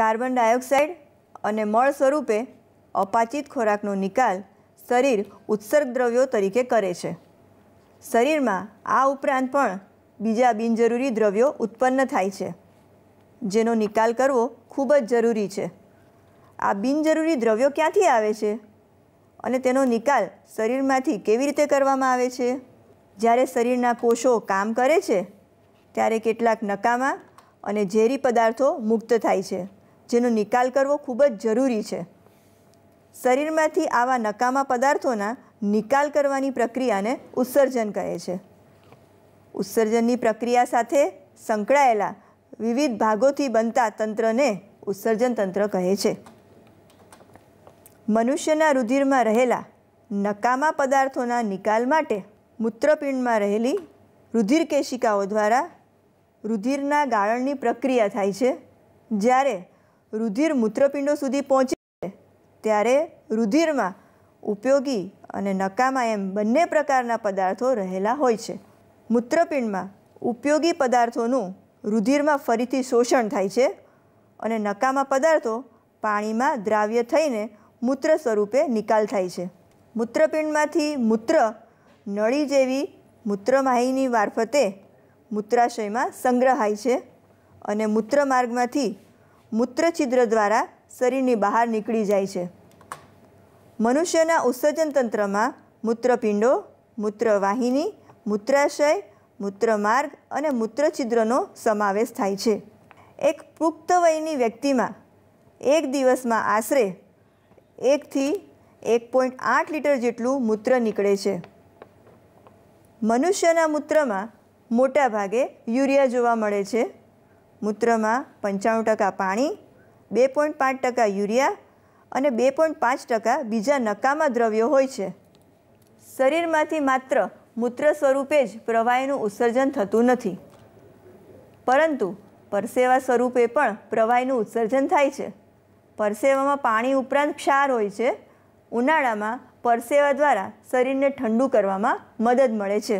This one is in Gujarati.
કાર્બન ડાયોક્સાઇડ અને મળ સ્વરૂપે અપાચિત ખોરાકનો નિકાલ શરીર ઉત્સર્ગ દ્રવ્યો તરીકે કરે છે શરીરમાં આ ઉપરાંત પણ બીજા બિનજરૂરી દ્રવ્યો ઉત્પન્ન થાય છે જેનો નિકાલ કરવો ખૂબ જ જરૂરી છે આ બિનજરૂરી દ્રવ્યો ક્યાંથી આવે છે અને તેનો નિકાલ શરીરમાંથી કેવી રીતે કરવામાં આવે છે જ્યારે શરીરના કોષો કામ કરે છે ત્યારે કેટલાક નકામા અને ઝેરી પદાર્થો મુક્ત થાય છે જેનો નિકાલ કરવો ખૂબ જ જરૂરી છે શરીરમાંથી આવા નકામા પદાર્થોના નિકાલ કરવાની પ્રક્રિયાને ઉત્સર્જન કહે છે ઉત્સર્જનની પ્રક્રિયા સાથે સંકળાયેલા વિવિધ ભાગોથી બનતા તંત્રને ઉત્સર્જન તંત્ર કહે છે મનુષ્યના રુધિરમાં રહેલા નકામા પદાર્થોના નિકાલ માટે મૂત્રપિંડમાં રહેલી રુધિર કેશિકાઓ દ્વારા રુધિરના ગાળણની પ્રક્રિયા થાય છે જ્યારે રુધિર મૂત્રપિંડો સુધી પહોંચે છે ત્યારે રુધિરમાં ઉપયોગી અને નકામા એમ બંને પ્રકારના પદાર્થો રહેલા હોય છે મૂત્રપિંડમાં ઉપયોગી પદાર્થોનું રુધિરમાં ફરીથી શોષણ થાય છે અને નકામા પદાર્થો પાણીમાં દ્રાવ્ય થઈને મૂત્ર સ્વરૂપે નિકાલ થાય છે મૂત્રપિંડમાંથી મૂત્ર નળી જેવી મૂત્રવાહિની મારફતે મૂત્રાશયમાં સંગ્રહાય છે અને મૂત્રમાર્ગમાંથી મૂત્રછિદ્ર દ્વારા શરીરની બહાર નીકળી જાય છે મનુષ્યના ઉત્સર્જન તંત્રમાં મૂત્રપિંડો મૂત્રવાહિની મૂત્રાશય મૂત્રમાર્ગ અને મૂત્રછિદ્રનો સમાવેશ થાય છે એક પુખ્ત વયની વ્યક્તિમાં એક દિવસમાં આશરે એકથી એક પોઈન્ટ આઠ લીટર જેટલું મૂત્ર નીકળે છે મનુષ્યના મૂત્રમાં મોટાભાગે યુરિયા જોવા મળે છે મૂત્રમાં પંચાણું ટકા પાણી બે પોઈન્ટ પાંચ ટકા યુરિયા અને બે પોઈન્ટ પાંચ ટકા બીજા નકામા દ્રવ્યો હોય છે શરીરમાંથી માત્ર મૂત્ર સ્વરૂપે જ પ્રવાહીનું ઉત્સર્જન થતું નથી પરંતુ પરસેવા સ્વરૂપે પણ પ્રવાહીનું ઉત્સર્જન થાય છે પરસેવામાં પાણી ઉપરાંત ક્ષાર હોય છે ઉનાળામાં પરસેવા દ્વારા શરીરને ઠંડુ કરવામાં મદદ મળે છે